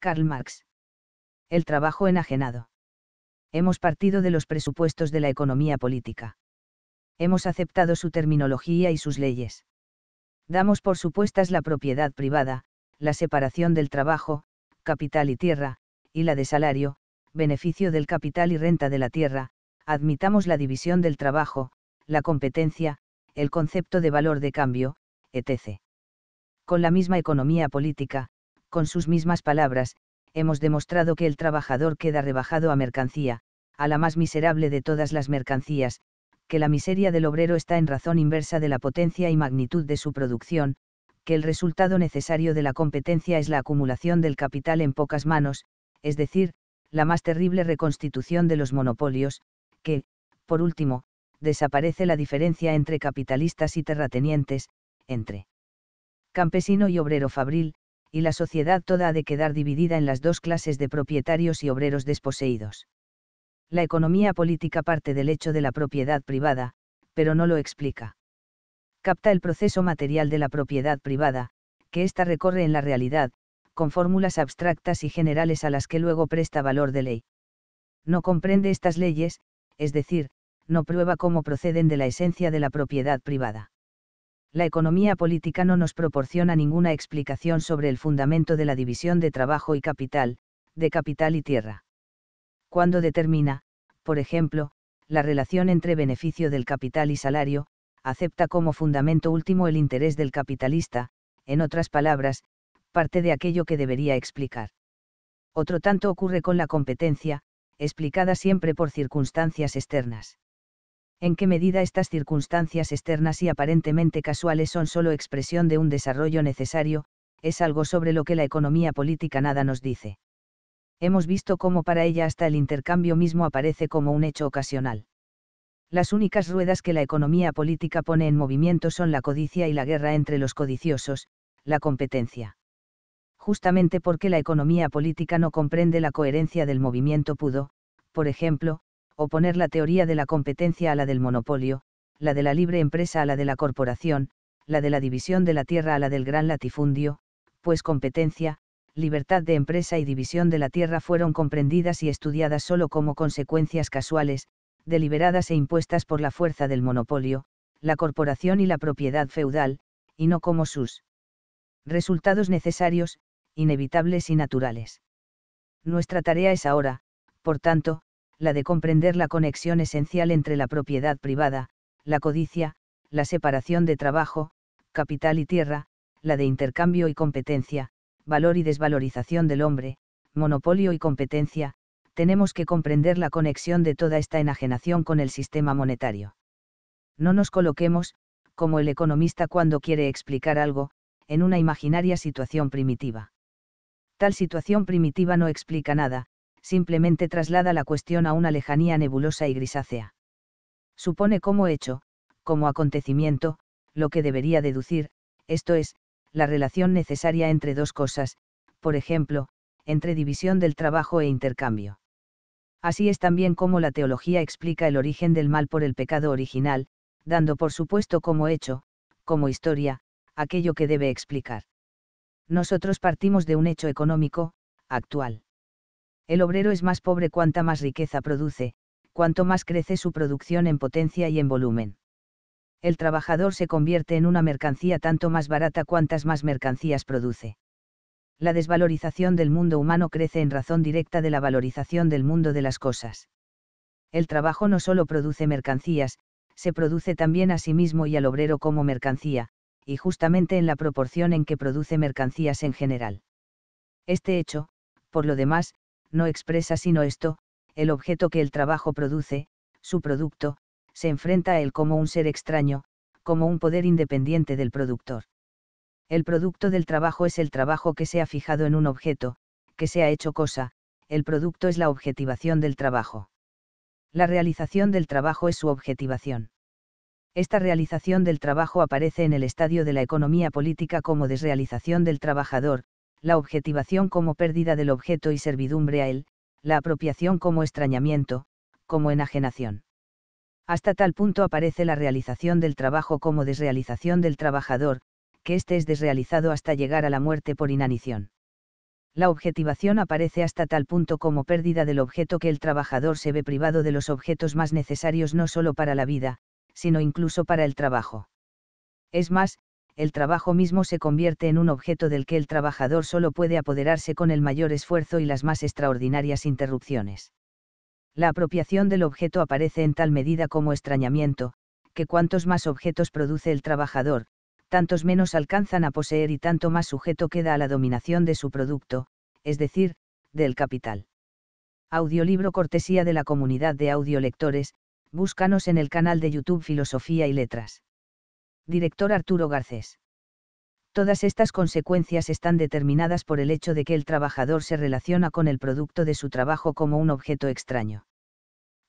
Karl Marx. El trabajo enajenado. Hemos partido de los presupuestos de la economía política. Hemos aceptado su terminología y sus leyes. Damos por supuestas la propiedad privada, la separación del trabajo, capital y tierra, y la de salario, beneficio del capital y renta de la tierra, admitamos la división del trabajo, la competencia, el concepto de valor de cambio, etc. Con la misma economía política, con sus mismas palabras, hemos demostrado que el trabajador queda rebajado a mercancía, a la más miserable de todas las mercancías, que la miseria del obrero está en razón inversa de la potencia y magnitud de su producción, que el resultado necesario de la competencia es la acumulación del capital en pocas manos, es decir, la más terrible reconstitución de los monopolios, que, por último, desaparece la diferencia entre capitalistas y terratenientes, entre campesino y obrero fabril, y la sociedad toda ha de quedar dividida en las dos clases de propietarios y obreros desposeídos. La economía política parte del hecho de la propiedad privada, pero no lo explica. Capta el proceso material de la propiedad privada, que ésta recorre en la realidad, con fórmulas abstractas y generales a las que luego presta valor de ley. No comprende estas leyes, es decir, no prueba cómo proceden de la esencia de la propiedad privada la economía política no nos proporciona ninguna explicación sobre el fundamento de la división de trabajo y capital, de capital y tierra. Cuando determina, por ejemplo, la relación entre beneficio del capital y salario, acepta como fundamento último el interés del capitalista, en otras palabras, parte de aquello que debería explicar. Otro tanto ocurre con la competencia, explicada siempre por circunstancias externas en qué medida estas circunstancias externas y aparentemente casuales son solo expresión de un desarrollo necesario, es algo sobre lo que la economía política nada nos dice. Hemos visto cómo para ella hasta el intercambio mismo aparece como un hecho ocasional. Las únicas ruedas que la economía política pone en movimiento son la codicia y la guerra entre los codiciosos, la competencia. Justamente porque la economía política no comprende la coherencia del movimiento pudo, por ejemplo, oponer la teoría de la competencia a la del monopolio, la de la libre empresa a la de la corporación, la de la división de la tierra a la del gran latifundio, pues competencia, libertad de empresa y división de la tierra fueron comprendidas y estudiadas solo como consecuencias casuales, deliberadas e impuestas por la fuerza del monopolio, la corporación y la propiedad feudal, y no como sus resultados necesarios, inevitables y naturales. Nuestra tarea es ahora, por tanto, la de comprender la conexión esencial entre la propiedad privada, la codicia, la separación de trabajo, capital y tierra, la de intercambio y competencia, valor y desvalorización del hombre, monopolio y competencia, tenemos que comprender la conexión de toda esta enajenación con el sistema monetario. No nos coloquemos, como el economista cuando quiere explicar algo, en una imaginaria situación primitiva. Tal situación primitiva no explica nada, simplemente traslada la cuestión a una lejanía nebulosa y grisácea. Supone como hecho, como acontecimiento, lo que debería deducir, esto es, la relación necesaria entre dos cosas, por ejemplo, entre división del trabajo e intercambio. Así es también como la teología explica el origen del mal por el pecado original, dando por supuesto como hecho, como historia, aquello que debe explicar. Nosotros partimos de un hecho económico, actual. El obrero es más pobre cuanta más riqueza produce, cuanto más crece su producción en potencia y en volumen. El trabajador se convierte en una mercancía tanto más barata cuantas más mercancías produce. La desvalorización del mundo humano crece en razón directa de la valorización del mundo de las cosas. El trabajo no solo produce mercancías, se produce también a sí mismo y al obrero como mercancía, y justamente en la proporción en que produce mercancías en general. Este hecho, por lo demás, no expresa sino esto, el objeto que el trabajo produce, su producto, se enfrenta a él como un ser extraño, como un poder independiente del productor. El producto del trabajo es el trabajo que se ha fijado en un objeto, que se ha hecho cosa, el producto es la objetivación del trabajo. La realización del trabajo es su objetivación. Esta realización del trabajo aparece en el estadio de la economía política como desrealización del trabajador, la objetivación como pérdida del objeto y servidumbre a él, la apropiación como extrañamiento, como enajenación. Hasta tal punto aparece la realización del trabajo como desrealización del trabajador, que éste es desrealizado hasta llegar a la muerte por inanición. La objetivación aparece hasta tal punto como pérdida del objeto que el trabajador se ve privado de los objetos más necesarios no solo para la vida, sino incluso para el trabajo. Es más, el trabajo mismo se convierte en un objeto del que el trabajador solo puede apoderarse con el mayor esfuerzo y las más extraordinarias interrupciones. La apropiación del objeto aparece en tal medida como extrañamiento, que cuantos más objetos produce el trabajador, tantos menos alcanzan a poseer y tanto más sujeto queda a la dominación de su producto, es decir, del capital. Audiolibro cortesía de la comunidad de audiolectores, búscanos en el canal de YouTube Filosofía y Letras director Arturo Garcés. Todas estas consecuencias están determinadas por el hecho de que el trabajador se relaciona con el producto de su trabajo como un objeto extraño.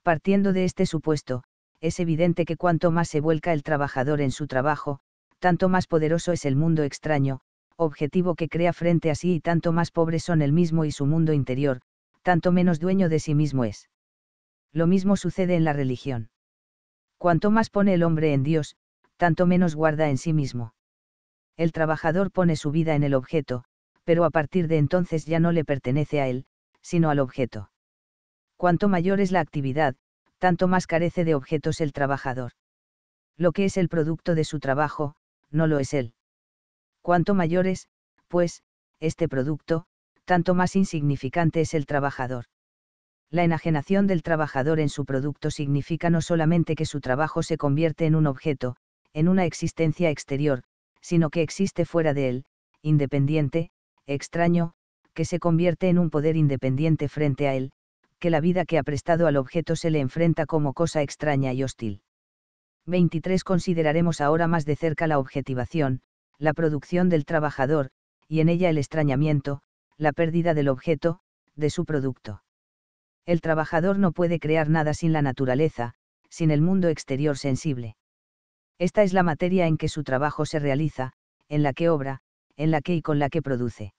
Partiendo de este supuesto, es evidente que cuanto más se vuelca el trabajador en su trabajo, tanto más poderoso es el mundo extraño, objetivo que crea frente a sí y tanto más pobres son el mismo y su mundo interior, tanto menos dueño de sí mismo es. Lo mismo sucede en la religión. Cuanto más pone el hombre en Dios, tanto menos guarda en sí mismo. El trabajador pone su vida en el objeto, pero a partir de entonces ya no le pertenece a él, sino al objeto. Cuanto mayor es la actividad, tanto más carece de objetos el trabajador. Lo que es el producto de su trabajo, no lo es él. Cuanto mayor es, pues, este producto, tanto más insignificante es el trabajador. La enajenación del trabajador en su producto significa no solamente que su trabajo se convierte en un objeto, en una existencia exterior, sino que existe fuera de él, independiente, extraño, que se convierte en un poder independiente frente a él, que la vida que ha prestado al objeto se le enfrenta como cosa extraña y hostil. 23. Consideraremos ahora más de cerca la objetivación, la producción del trabajador, y en ella el extrañamiento, la pérdida del objeto, de su producto. El trabajador no puede crear nada sin la naturaleza, sin el mundo exterior sensible. Esta es la materia en que su trabajo se realiza, en la que obra, en la que y con la que produce.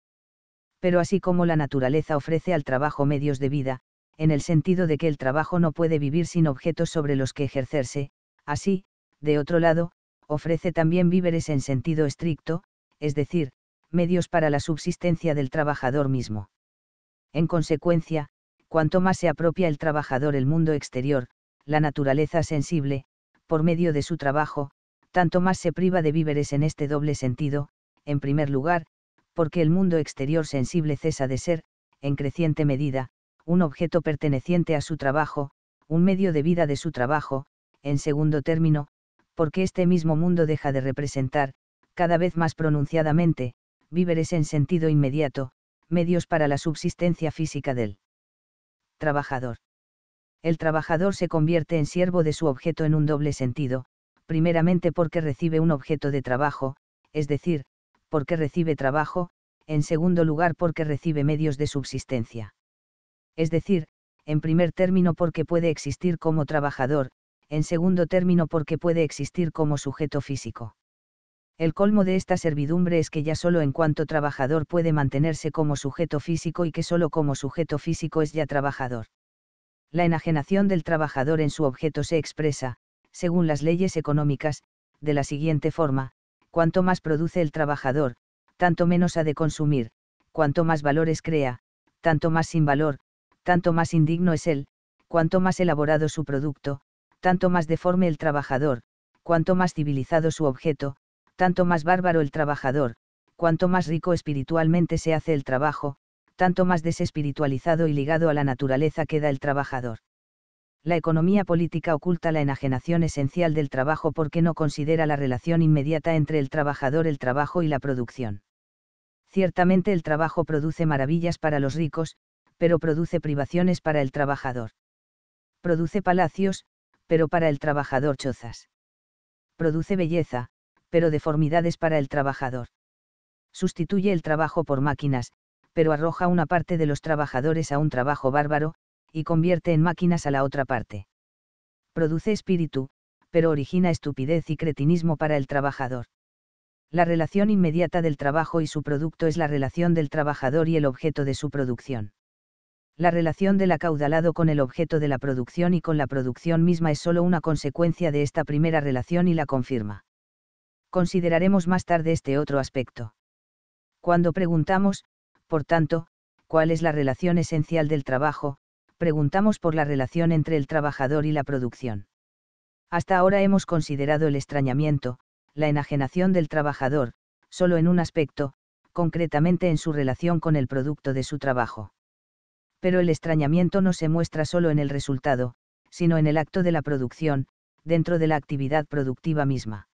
Pero así como la naturaleza ofrece al trabajo medios de vida, en el sentido de que el trabajo no puede vivir sin objetos sobre los que ejercerse, así, de otro lado, ofrece también víveres en sentido estricto, es decir, medios para la subsistencia del trabajador mismo. En consecuencia, cuanto más se apropia el trabajador el mundo exterior, la naturaleza sensible, por medio de su trabajo, tanto más se priva de víveres en este doble sentido, en primer lugar, porque el mundo exterior sensible cesa de ser, en creciente medida, un objeto perteneciente a su trabajo, un medio de vida de su trabajo, en segundo término, porque este mismo mundo deja de representar, cada vez más pronunciadamente, víveres en sentido inmediato, medios para la subsistencia física del trabajador el trabajador se convierte en siervo de su objeto en un doble sentido, primeramente porque recibe un objeto de trabajo, es decir, porque recibe trabajo, en segundo lugar porque recibe medios de subsistencia. Es decir, en primer término porque puede existir como trabajador, en segundo término porque puede existir como sujeto físico. El colmo de esta servidumbre es que ya solo en cuanto trabajador puede mantenerse como sujeto físico y que solo como sujeto físico es ya trabajador la enajenación del trabajador en su objeto se expresa, según las leyes económicas, de la siguiente forma, cuanto más produce el trabajador, tanto menos ha de consumir, cuanto más valores crea, tanto más sin valor, tanto más indigno es él, cuanto más elaborado su producto, tanto más deforme el trabajador, cuanto más civilizado su objeto, tanto más bárbaro el trabajador, cuanto más rico espiritualmente se hace el trabajo, tanto más desespiritualizado y ligado a la naturaleza queda el trabajador. La economía política oculta la enajenación esencial del trabajo porque no considera la relación inmediata entre el trabajador, el trabajo y la producción. Ciertamente el trabajo produce maravillas para los ricos, pero produce privaciones para el trabajador. Produce palacios, pero para el trabajador chozas. Produce belleza, pero deformidades para el trabajador. Sustituye el trabajo por máquinas, pero arroja una parte de los trabajadores a un trabajo bárbaro, y convierte en máquinas a la otra parte. Produce espíritu, pero origina estupidez y cretinismo para el trabajador. La relación inmediata del trabajo y su producto es la relación del trabajador y el objeto de su producción. La relación del acaudalado con el objeto de la producción y con la producción misma es sólo una consecuencia de esta primera relación y la confirma. Consideraremos más tarde este otro aspecto. Cuando preguntamos, por tanto, ¿cuál es la relación esencial del trabajo? Preguntamos por la relación entre el trabajador y la producción. Hasta ahora hemos considerado el extrañamiento, la enajenación del trabajador, solo en un aspecto, concretamente en su relación con el producto de su trabajo. Pero el extrañamiento no se muestra solo en el resultado, sino en el acto de la producción, dentro de la actividad productiva misma.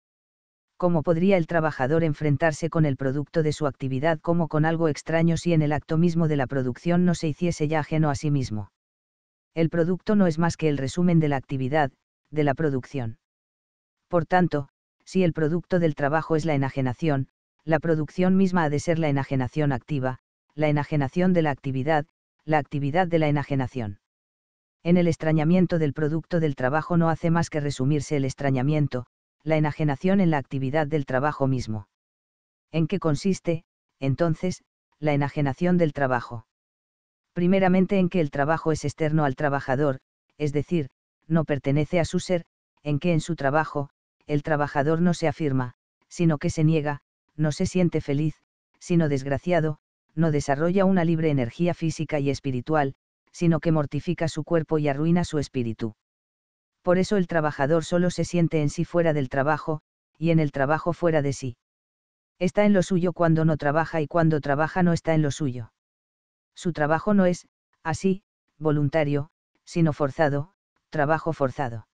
¿cómo podría el trabajador enfrentarse con el producto de su actividad como con algo extraño si en el acto mismo de la producción no se hiciese ya ajeno a sí mismo? El producto no es más que el resumen de la actividad, de la producción. Por tanto, si el producto del trabajo es la enajenación, la producción misma ha de ser la enajenación activa, la enajenación de la actividad, la actividad de la enajenación. En el extrañamiento del producto del trabajo no hace más que resumirse el extrañamiento, la enajenación en la actividad del trabajo mismo. ¿En qué consiste, entonces, la enajenación del trabajo? Primeramente en que el trabajo es externo al trabajador, es decir, no pertenece a su ser, en que en su trabajo, el trabajador no se afirma, sino que se niega, no se siente feliz, sino desgraciado, no desarrolla una libre energía física y espiritual, sino que mortifica su cuerpo y arruina su espíritu por eso el trabajador solo se siente en sí fuera del trabajo, y en el trabajo fuera de sí. Está en lo suyo cuando no trabaja y cuando trabaja no está en lo suyo. Su trabajo no es, así, voluntario, sino forzado, trabajo forzado.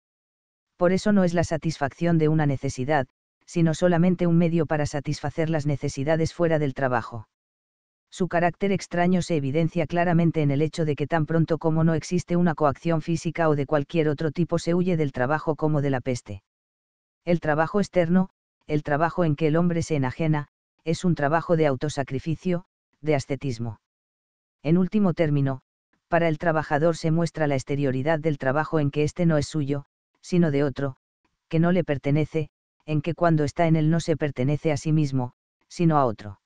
Por eso no es la satisfacción de una necesidad, sino solamente un medio para satisfacer las necesidades fuera del trabajo su carácter extraño se evidencia claramente en el hecho de que tan pronto como no existe una coacción física o de cualquier otro tipo se huye del trabajo como de la peste. El trabajo externo, el trabajo en que el hombre se enajena, es un trabajo de autosacrificio, de ascetismo. En último término, para el trabajador se muestra la exterioridad del trabajo en que éste no es suyo, sino de otro, que no le pertenece, en que cuando está en él no se pertenece a sí mismo, sino a otro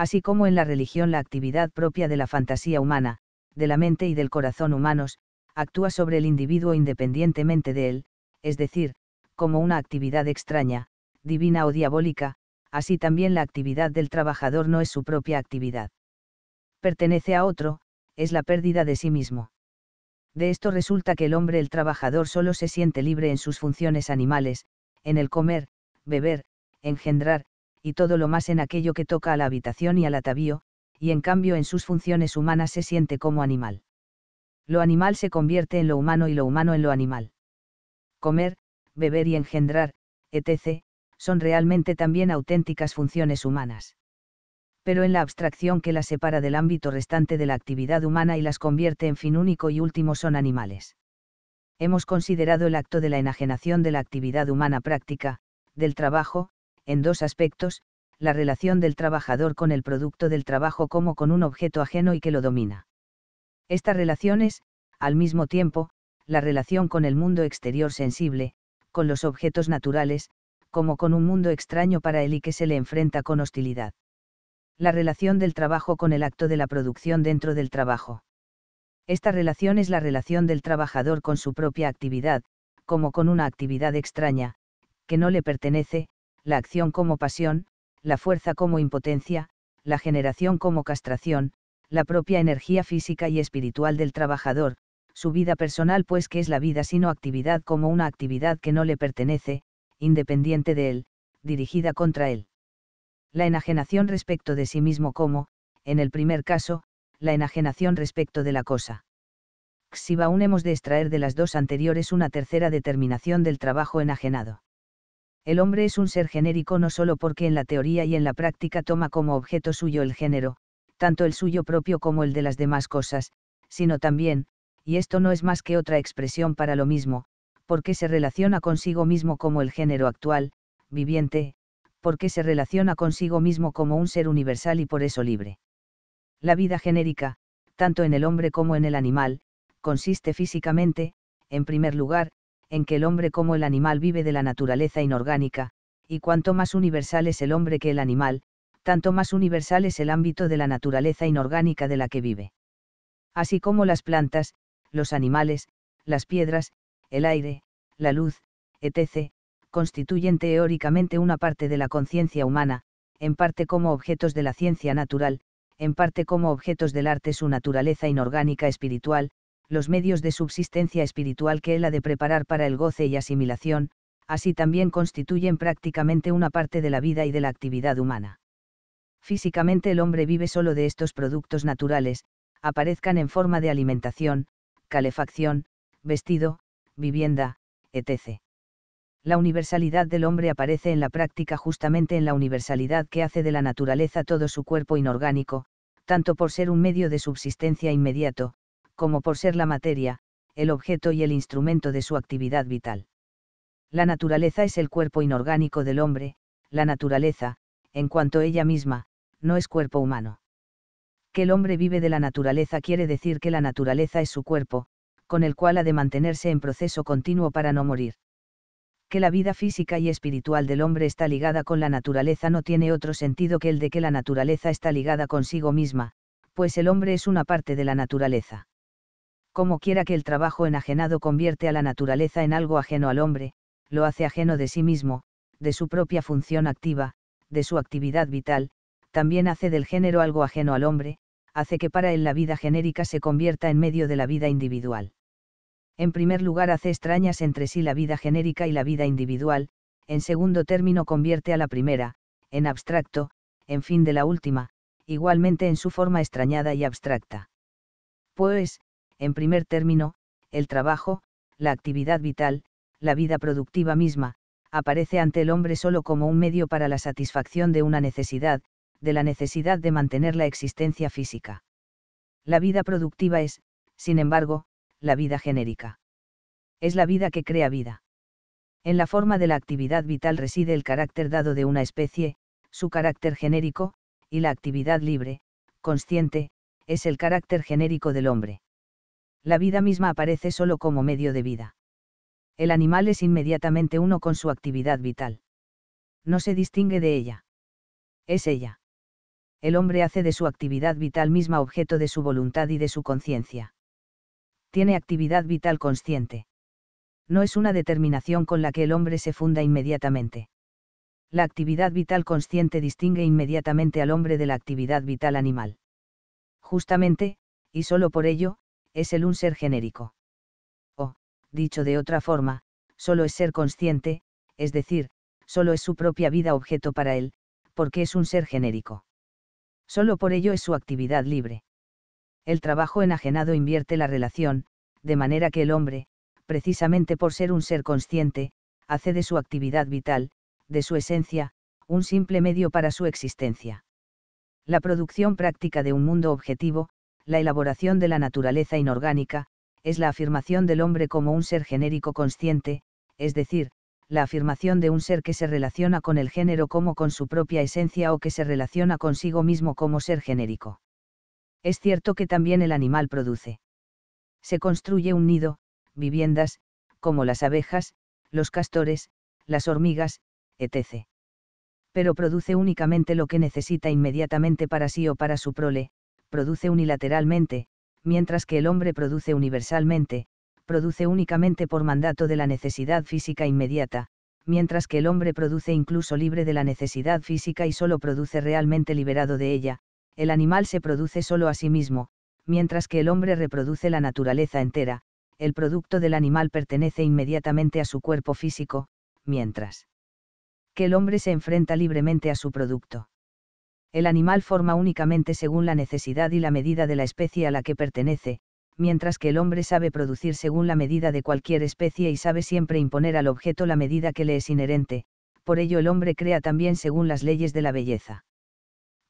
así como en la religión la actividad propia de la fantasía humana, de la mente y del corazón humanos, actúa sobre el individuo independientemente de él, es decir, como una actividad extraña, divina o diabólica, así también la actividad del trabajador no es su propia actividad. Pertenece a otro, es la pérdida de sí mismo. De esto resulta que el hombre, el trabajador, solo se siente libre en sus funciones animales, en el comer, beber, engendrar, y todo lo más en aquello que toca a la habitación y al atavío, y en cambio en sus funciones humanas se siente como animal. Lo animal se convierte en lo humano y lo humano en lo animal. Comer, beber y engendrar, etc., son realmente también auténticas funciones humanas. Pero en la abstracción que las separa del ámbito restante de la actividad humana y las convierte en fin único y último son animales. Hemos considerado el acto de la enajenación de la actividad humana práctica, del trabajo, en dos aspectos, la relación del trabajador con el producto del trabajo como con un objeto ajeno y que lo domina. Esta relación es, al mismo tiempo, la relación con el mundo exterior sensible, con los objetos naturales, como con un mundo extraño para él y que se le enfrenta con hostilidad. La relación del trabajo con el acto de la producción dentro del trabajo. Esta relación es la relación del trabajador con su propia actividad, como con una actividad extraña, que no le pertenece, la acción como pasión, la fuerza como impotencia, la generación como castración, la propia energía física y espiritual del trabajador, su vida personal pues que es la vida sino actividad como una actividad que no le pertenece, independiente de él, dirigida contra él. La enajenación respecto de sí mismo como, en el primer caso, la enajenación respecto de la cosa. Si aún hemos de extraer de las dos anteriores una tercera determinación del trabajo enajenado. El hombre es un ser genérico no solo porque en la teoría y en la práctica toma como objeto suyo el género, tanto el suyo propio como el de las demás cosas, sino también, y esto no es más que otra expresión para lo mismo, porque se relaciona consigo mismo como el género actual, viviente, porque se relaciona consigo mismo como un ser universal y por eso libre. La vida genérica, tanto en el hombre como en el animal, consiste físicamente, en primer lugar, en que el hombre como el animal vive de la naturaleza inorgánica, y cuanto más universal es el hombre que el animal, tanto más universal es el ámbito de la naturaleza inorgánica de la que vive. Así como las plantas, los animales, las piedras, el aire, la luz, etc., constituyen teóricamente una parte de la conciencia humana, en parte como objetos de la ciencia natural, en parte como objetos del arte su naturaleza inorgánica espiritual, los medios de subsistencia espiritual que él ha de preparar para el goce y asimilación, así también constituyen prácticamente una parte de la vida y de la actividad humana. Físicamente el hombre vive solo de estos productos naturales, aparezcan en forma de alimentación, calefacción, vestido, vivienda, etc. La universalidad del hombre aparece en la práctica justamente en la universalidad que hace de la naturaleza todo su cuerpo inorgánico, tanto por ser un medio de subsistencia inmediato, como por ser la materia, el objeto y el instrumento de su actividad vital. La naturaleza es el cuerpo inorgánico del hombre, la naturaleza, en cuanto ella misma, no es cuerpo humano. Que el hombre vive de la naturaleza quiere decir que la naturaleza es su cuerpo, con el cual ha de mantenerse en proceso continuo para no morir. Que la vida física y espiritual del hombre está ligada con la naturaleza no tiene otro sentido que el de que la naturaleza está ligada consigo misma, pues el hombre es una parte de la naturaleza como quiera que el trabajo enajenado convierte a la naturaleza en algo ajeno al hombre, lo hace ajeno de sí mismo, de su propia función activa, de su actividad vital, también hace del género algo ajeno al hombre, hace que para él la vida genérica se convierta en medio de la vida individual. En primer lugar hace extrañas entre sí la vida genérica y la vida individual, en segundo término convierte a la primera, en abstracto, en fin de la última, igualmente en su forma extrañada y abstracta. Pues, en primer término, el trabajo, la actividad vital, la vida productiva misma, aparece ante el hombre solo como un medio para la satisfacción de una necesidad, de la necesidad de mantener la existencia física. La vida productiva es, sin embargo, la vida genérica. Es la vida que crea vida. En la forma de la actividad vital reside el carácter dado de una especie, su carácter genérico, y la actividad libre, consciente, es el carácter genérico del hombre la vida misma aparece solo como medio de vida. El animal es inmediatamente uno con su actividad vital. No se distingue de ella. Es ella. El hombre hace de su actividad vital misma objeto de su voluntad y de su conciencia. Tiene actividad vital consciente. No es una determinación con la que el hombre se funda inmediatamente. La actividad vital consciente distingue inmediatamente al hombre de la actividad vital animal. Justamente, y solo por ello, es el un ser genérico. O, dicho de otra forma, solo es ser consciente, es decir, solo es su propia vida objeto para él, porque es un ser genérico. Solo por ello es su actividad libre. El trabajo enajenado invierte la relación, de manera que el hombre, precisamente por ser un ser consciente, hace de su actividad vital, de su esencia, un simple medio para su existencia. La producción práctica de un mundo objetivo, la elaboración de la naturaleza inorgánica, es la afirmación del hombre como un ser genérico consciente, es decir, la afirmación de un ser que se relaciona con el género como con su propia esencia o que se relaciona consigo mismo como ser genérico. Es cierto que también el animal produce. Se construye un nido, viviendas, como las abejas, los castores, las hormigas, etc. Pero produce únicamente lo que necesita inmediatamente para sí o para su prole, produce unilateralmente, mientras que el hombre produce universalmente, produce únicamente por mandato de la necesidad física inmediata, mientras que el hombre produce incluso libre de la necesidad física y solo produce realmente liberado de ella, el animal se produce solo a sí mismo, mientras que el hombre reproduce la naturaleza entera, el producto del animal pertenece inmediatamente a su cuerpo físico, mientras que el hombre se enfrenta libremente a su producto. El animal forma únicamente según la necesidad y la medida de la especie a la que pertenece, mientras que el hombre sabe producir según la medida de cualquier especie y sabe siempre imponer al objeto la medida que le es inherente, por ello el hombre crea también según las leyes de la belleza.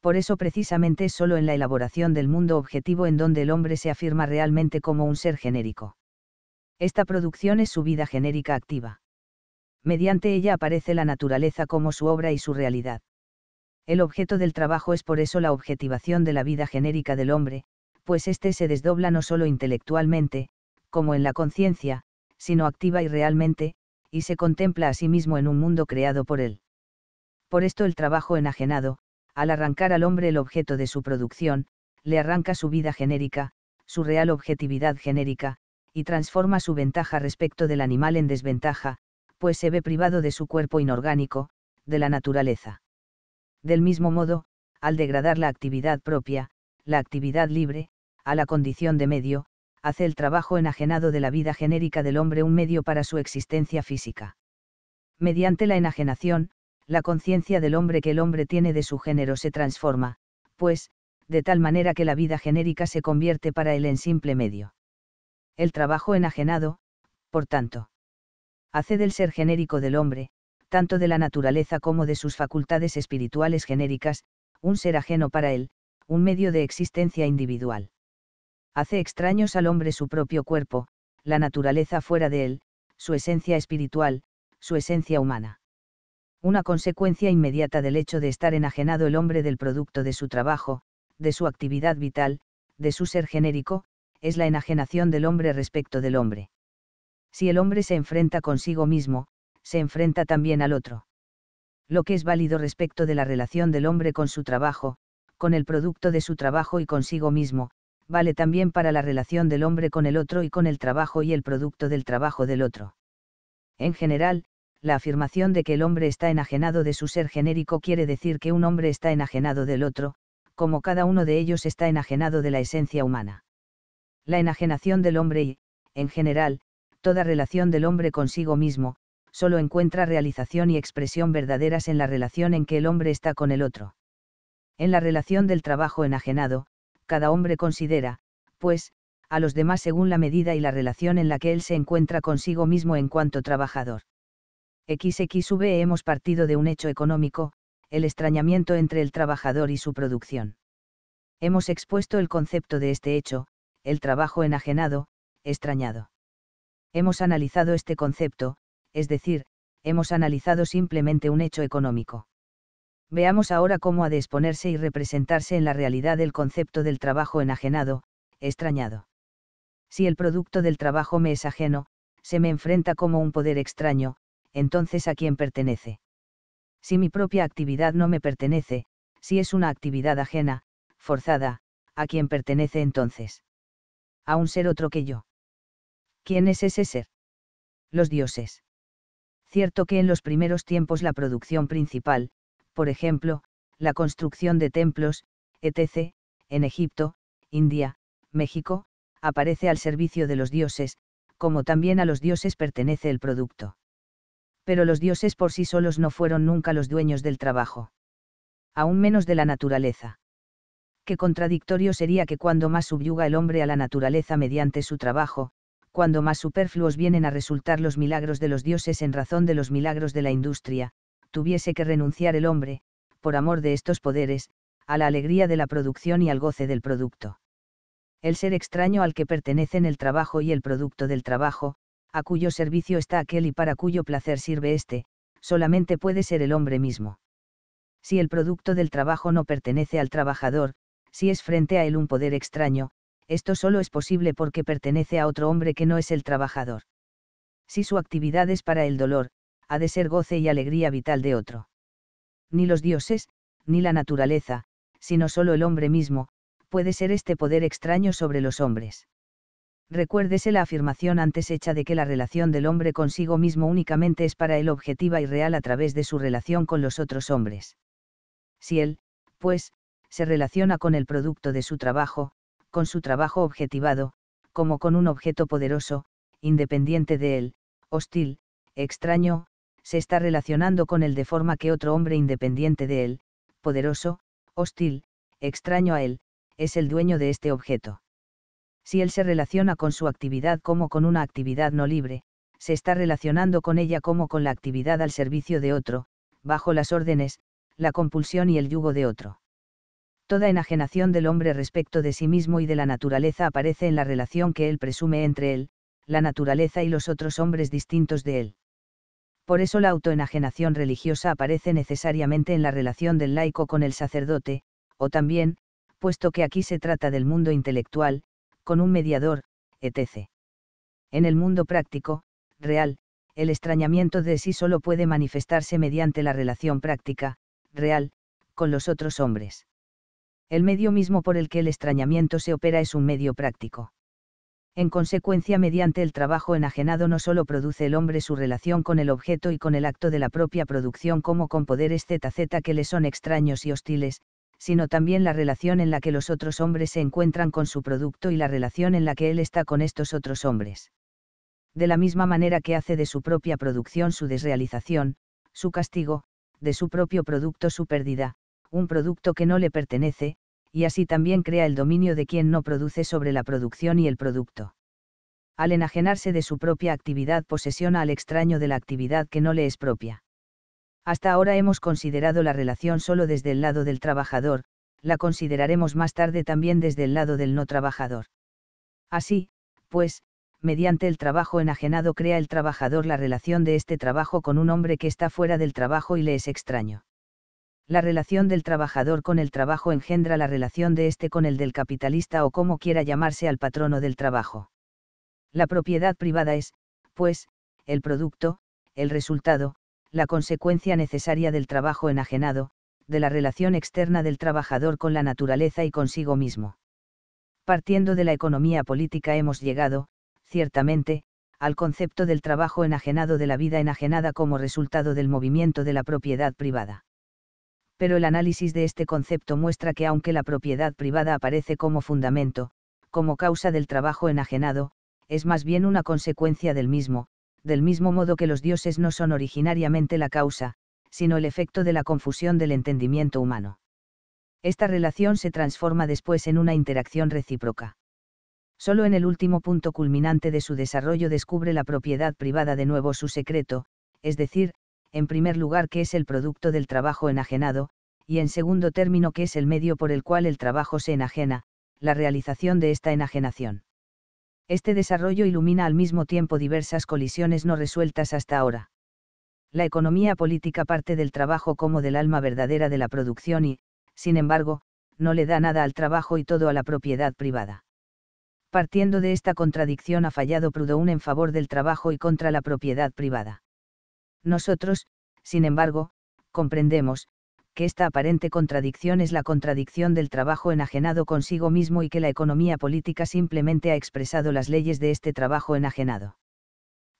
Por eso precisamente es solo en la elaboración del mundo objetivo en donde el hombre se afirma realmente como un ser genérico. Esta producción es su vida genérica activa. Mediante ella aparece la naturaleza como su obra y su realidad. El objeto del trabajo es por eso la objetivación de la vida genérica del hombre, pues éste se desdobla no solo intelectualmente, como en la conciencia, sino activa y realmente, y se contempla a sí mismo en un mundo creado por él. Por esto el trabajo enajenado, al arrancar al hombre el objeto de su producción, le arranca su vida genérica, su real objetividad genérica, y transforma su ventaja respecto del animal en desventaja, pues se ve privado de su cuerpo inorgánico, de la naturaleza. Del mismo modo, al degradar la actividad propia, la actividad libre, a la condición de medio, hace el trabajo enajenado de la vida genérica del hombre un medio para su existencia física. Mediante la enajenación, la conciencia del hombre que el hombre tiene de su género se transforma, pues, de tal manera que la vida genérica se convierte para él en simple medio. El trabajo enajenado, por tanto, hace del ser genérico del hombre, tanto de la naturaleza como de sus facultades espirituales genéricas, un ser ajeno para él, un medio de existencia individual. Hace extraños al hombre su propio cuerpo, la naturaleza fuera de él, su esencia espiritual, su esencia humana. Una consecuencia inmediata del hecho de estar enajenado el hombre del producto de su trabajo, de su actividad vital, de su ser genérico, es la enajenación del hombre respecto del hombre. Si el hombre se enfrenta consigo mismo, se enfrenta también al otro. Lo que es válido respecto de la relación del hombre con su trabajo, con el producto de su trabajo y consigo mismo, vale también para la relación del hombre con el otro y con el trabajo y el producto del trabajo del otro. En general, la afirmación de que el hombre está enajenado de su ser genérico quiere decir que un hombre está enajenado del otro, como cada uno de ellos está enajenado de la esencia humana. La enajenación del hombre y, en general, toda relación del hombre consigo mismo, sólo encuentra realización y expresión verdaderas en la relación en que el hombre está con el otro. En la relación del trabajo enajenado, cada hombre considera, pues, a los demás según la medida y la relación en la que él se encuentra consigo mismo en cuanto trabajador. XXV hemos partido de un hecho económico, el extrañamiento entre el trabajador y su producción. Hemos expuesto el concepto de este hecho, el trabajo enajenado, extrañado. Hemos analizado este concepto, es decir, hemos analizado simplemente un hecho económico. Veamos ahora cómo ha de exponerse y representarse en la realidad el concepto del trabajo enajenado, extrañado. Si el producto del trabajo me es ajeno, se me enfrenta como un poder extraño, entonces a quién pertenece. Si mi propia actividad no me pertenece, si es una actividad ajena, forzada, ¿a quién pertenece entonces? A un ser otro que yo. ¿Quién es ese ser? Los dioses. Cierto que en los primeros tiempos la producción principal, por ejemplo, la construcción de templos, etc., en Egipto, India, México, aparece al servicio de los dioses, como también a los dioses pertenece el producto. Pero los dioses por sí solos no fueron nunca los dueños del trabajo. Aún menos de la naturaleza. Qué contradictorio sería que cuando más subyuga el hombre a la naturaleza mediante su trabajo, cuando más superfluos vienen a resultar los milagros de los dioses en razón de los milagros de la industria, tuviese que renunciar el hombre, por amor de estos poderes, a la alegría de la producción y al goce del producto. El ser extraño al que pertenecen el trabajo y el producto del trabajo, a cuyo servicio está aquel y para cuyo placer sirve éste, solamente puede ser el hombre mismo. Si el producto del trabajo no pertenece al trabajador, si es frente a él un poder extraño, esto solo es posible porque pertenece a otro hombre que no es el trabajador. Si su actividad es para el dolor, ha de ser goce y alegría vital de otro. Ni los dioses, ni la naturaleza, sino solo el hombre mismo, puede ser este poder extraño sobre los hombres. Recuérdese la afirmación antes hecha de que la relación del hombre consigo mismo únicamente es para él objetiva y real a través de su relación con los otros hombres. Si él, pues, se relaciona con el producto de su trabajo, con su trabajo objetivado, como con un objeto poderoso, independiente de él, hostil, extraño, se está relacionando con él de forma que otro hombre independiente de él, poderoso, hostil, extraño a él, es el dueño de este objeto. Si él se relaciona con su actividad como con una actividad no libre, se está relacionando con ella como con la actividad al servicio de otro, bajo las órdenes, la compulsión y el yugo de otro toda enajenación del hombre respecto de sí mismo y de la naturaleza aparece en la relación que él presume entre él, la naturaleza y los otros hombres distintos de él. Por eso la autoenajenación religiosa aparece necesariamente en la relación del laico con el sacerdote, o también, puesto que aquí se trata del mundo intelectual, con un mediador, etc. En el mundo práctico, real, el extrañamiento de sí solo puede manifestarse mediante la relación práctica, real, con los otros hombres el medio mismo por el que el extrañamiento se opera es un medio práctico. En consecuencia, mediante el trabajo enajenado no solo produce el hombre su relación con el objeto y con el acto de la propia producción como con poderes ZZ que le son extraños y hostiles, sino también la relación en la que los otros hombres se encuentran con su producto y la relación en la que él está con estos otros hombres. De la misma manera que hace de su propia producción su desrealización, su castigo, de su propio producto su pérdida, un producto que no le pertenece, y así también crea el dominio de quien no produce sobre la producción y el producto. Al enajenarse de su propia actividad posesiona al extraño de la actividad que no le es propia. Hasta ahora hemos considerado la relación solo desde el lado del trabajador, la consideraremos más tarde también desde el lado del no trabajador. Así, pues, mediante el trabajo enajenado crea el trabajador la relación de este trabajo con un hombre que está fuera del trabajo y le es extraño la relación del trabajador con el trabajo engendra la relación de éste con el del capitalista o como quiera llamarse al patrono del trabajo. La propiedad privada es, pues, el producto, el resultado, la consecuencia necesaria del trabajo enajenado, de la relación externa del trabajador con la naturaleza y consigo mismo. Partiendo de la economía política hemos llegado, ciertamente, al concepto del trabajo enajenado de la vida enajenada como resultado del movimiento de la propiedad privada pero el análisis de este concepto muestra que aunque la propiedad privada aparece como fundamento, como causa del trabajo enajenado, es más bien una consecuencia del mismo, del mismo modo que los dioses no son originariamente la causa, sino el efecto de la confusión del entendimiento humano. Esta relación se transforma después en una interacción recíproca. Solo en el último punto culminante de su desarrollo descubre la propiedad privada de nuevo su secreto, es decir, en primer lugar que es el producto del trabajo enajenado, y en segundo término que es el medio por el cual el trabajo se enajena, la realización de esta enajenación. Este desarrollo ilumina al mismo tiempo diversas colisiones no resueltas hasta ahora. La economía política parte del trabajo como del alma verdadera de la producción y, sin embargo, no le da nada al trabajo y todo a la propiedad privada. Partiendo de esta contradicción ha fallado Proudhon en favor del trabajo y contra la propiedad privada. Nosotros, sin embargo, comprendemos, que esta aparente contradicción es la contradicción del trabajo enajenado consigo mismo y que la economía política simplemente ha expresado las leyes de este trabajo enajenado.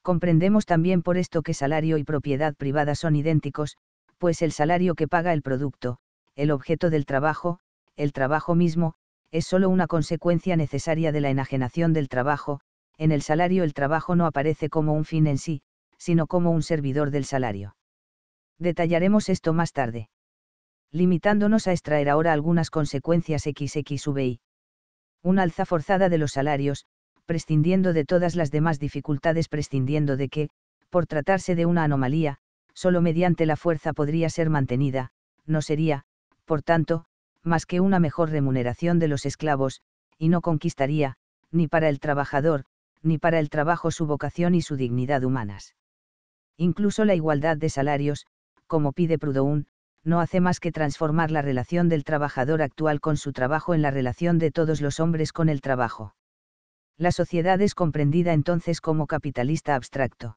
Comprendemos también por esto que salario y propiedad privada son idénticos, pues el salario que paga el producto, el objeto del trabajo, el trabajo mismo, es sólo una consecuencia necesaria de la enajenación del trabajo, en el salario el trabajo no aparece como un fin en sí, sino como un servidor del salario. Detallaremos esto más tarde. Limitándonos a extraer ahora algunas consecuencias XXVI. Una alza forzada de los salarios, prescindiendo de todas las demás dificultades, prescindiendo de que, por tratarse de una anomalía, solo mediante la fuerza podría ser mantenida, no sería, por tanto, más que una mejor remuneración de los esclavos, y no conquistaría, ni para el trabajador, ni para el trabajo su vocación y su dignidad humanas. Incluso la igualdad de salarios, como pide Proudhon, no hace más que transformar la relación del trabajador actual con su trabajo en la relación de todos los hombres con el trabajo. La sociedad es comprendida entonces como capitalista abstracto.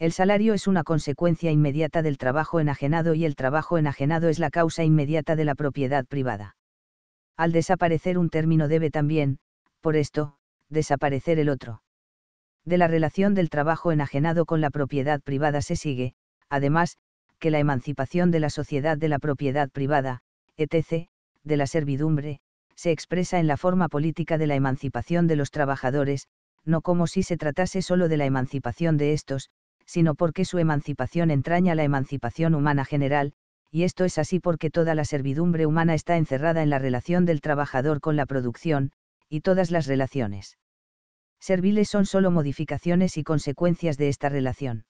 El salario es una consecuencia inmediata del trabajo enajenado y el trabajo enajenado es la causa inmediata de la propiedad privada. Al desaparecer un término debe también, por esto, desaparecer el otro de la relación del trabajo enajenado con la propiedad privada se sigue, además, que la emancipación de la sociedad de la propiedad privada, etc., de la servidumbre, se expresa en la forma política de la emancipación de los trabajadores, no como si se tratase solo de la emancipación de estos, sino porque su emancipación entraña la emancipación humana general, y esto es así porque toda la servidumbre humana está encerrada en la relación del trabajador con la producción, y todas las relaciones serviles son solo modificaciones y consecuencias de esta relación.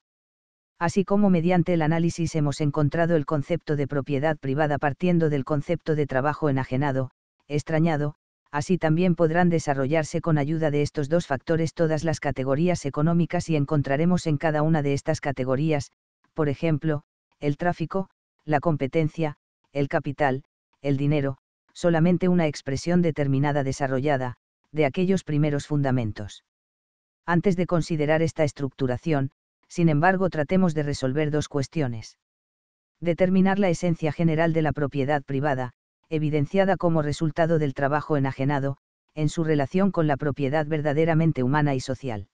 Así como mediante el análisis hemos encontrado el concepto de propiedad privada partiendo del concepto de trabajo enajenado, extrañado, así también podrán desarrollarse con ayuda de estos dos factores todas las categorías económicas y encontraremos en cada una de estas categorías, por ejemplo, el tráfico, la competencia, el capital, el dinero, solamente una expresión determinada desarrollada, de aquellos primeros fundamentos. Antes de considerar esta estructuración, sin embargo, tratemos de resolver dos cuestiones. Determinar la esencia general de la propiedad privada, evidenciada como resultado del trabajo enajenado, en su relación con la propiedad verdaderamente humana y social.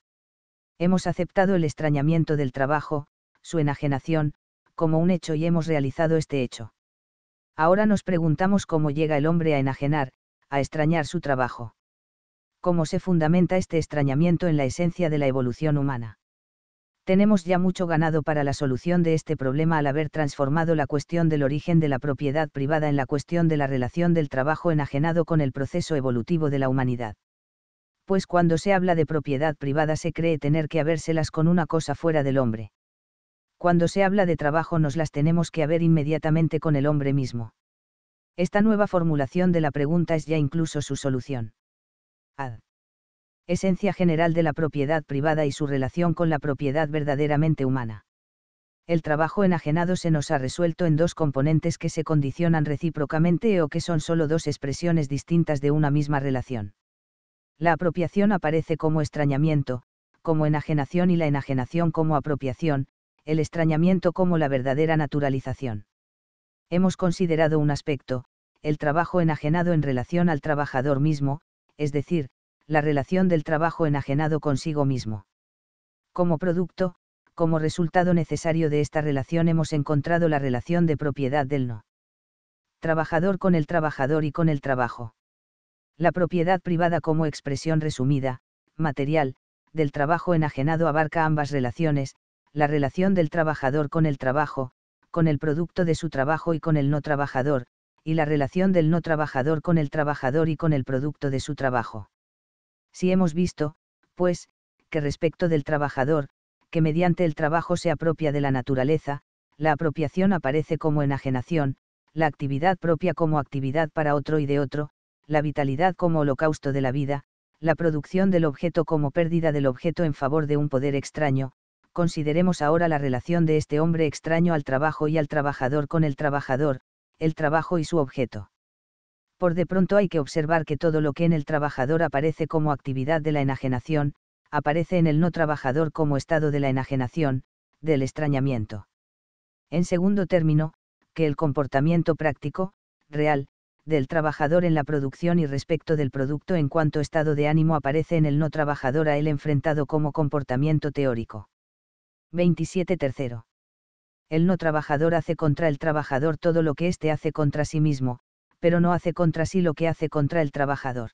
Hemos aceptado el extrañamiento del trabajo, su enajenación, como un hecho y hemos realizado este hecho. Ahora nos preguntamos cómo llega el hombre a enajenar, a extrañar su trabajo cómo se fundamenta este extrañamiento en la esencia de la evolución humana. Tenemos ya mucho ganado para la solución de este problema al haber transformado la cuestión del origen de la propiedad privada en la cuestión de la relación del trabajo enajenado con el proceso evolutivo de la humanidad. Pues cuando se habla de propiedad privada se cree tener que habérselas con una cosa fuera del hombre. Cuando se habla de trabajo nos las tenemos que haber inmediatamente con el hombre mismo. Esta nueva formulación de la pregunta es ya incluso su solución ad. Esencia general de la propiedad privada y su relación con la propiedad verdaderamente humana. El trabajo enajenado se nos ha resuelto en dos componentes que se condicionan recíprocamente o que son solo dos expresiones distintas de una misma relación. La apropiación aparece como extrañamiento, como enajenación y la enajenación como apropiación, el extrañamiento como la verdadera naturalización. Hemos considerado un aspecto, el trabajo enajenado en relación al trabajador mismo, es decir, la relación del trabajo enajenado consigo mismo. Como producto, como resultado necesario de esta relación hemos encontrado la relación de propiedad del no. Trabajador con el trabajador y con el trabajo. La propiedad privada como expresión resumida, material, del trabajo enajenado abarca ambas relaciones, la relación del trabajador con el trabajo, con el producto de su trabajo y con el no trabajador, y la relación del no trabajador con el trabajador y con el producto de su trabajo. Si hemos visto, pues, que respecto del trabajador, que mediante el trabajo se apropia de la naturaleza, la apropiación aparece como enajenación, la actividad propia como actividad para otro y de otro, la vitalidad como holocausto de la vida, la producción del objeto como pérdida del objeto en favor de un poder extraño, consideremos ahora la relación de este hombre extraño al trabajo y al trabajador con el trabajador, el trabajo y su objeto. Por de pronto hay que observar que todo lo que en el trabajador aparece como actividad de la enajenación, aparece en el no trabajador como estado de la enajenación, del extrañamiento. En segundo término, que el comportamiento práctico, real, del trabajador en la producción y respecto del producto en cuanto estado de ánimo aparece en el no trabajador a él enfrentado como comportamiento teórico. 27 tercero el no trabajador hace contra el trabajador todo lo que éste hace contra sí mismo, pero no hace contra sí lo que hace contra el trabajador.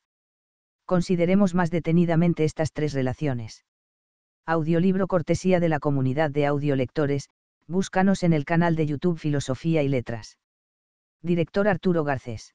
Consideremos más detenidamente estas tres relaciones. Audiolibro cortesía de la comunidad de audiolectores, búscanos en el canal de YouTube Filosofía y Letras. Director Arturo Garcés.